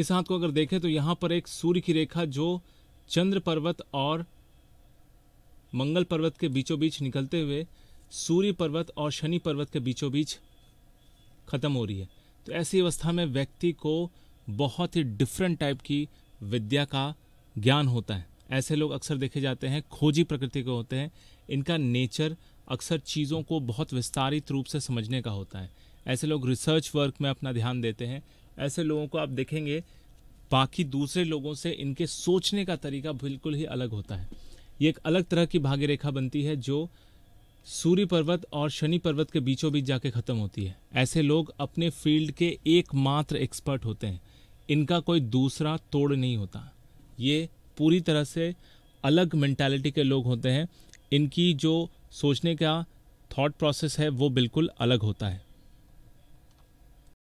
इस हाथ को अगर देखें तो यहाँ पर एक सूर्य की रेखा जो चंद्र पर्वत और मंगल पर्वत के बीचों बीच निकलते हुए सूर्य पर्वत और शनि पर्वत के बीचों बीच ख़त्म हो रही है तो ऐसी अवस्था में व्यक्ति को बहुत ही डिफरेंट टाइप की विद्या का ज्ञान होता है ऐसे लोग अक्सर देखे जाते हैं खोजी प्रकृति के होते हैं इनका नेचर अक्सर चीज़ों को बहुत विस्तारित रूप से समझने का होता है ऐसे लोग रिसर्च वर्क में अपना ध्यान देते हैं ऐसे लोगों को आप देखेंगे बाकी दूसरे लोगों से इनके सोचने का तरीका बिल्कुल ही अलग होता है ये एक अलग तरह की भाग्य रेखा बनती है जो सूर्य पर्वत और शनि पर्वत के बीचों बीच जाके ख़त्म होती है ऐसे लोग अपने फील्ड के एकमात्र एक्सपर्ट होते हैं इनका कोई दूसरा तोड़ नहीं होता ये पूरी तरह से अलग मैंटेलिटी के लोग होते हैं इनकी जो सोचने का थॉट प्रोसेस है वो बिल्कुल अलग होता है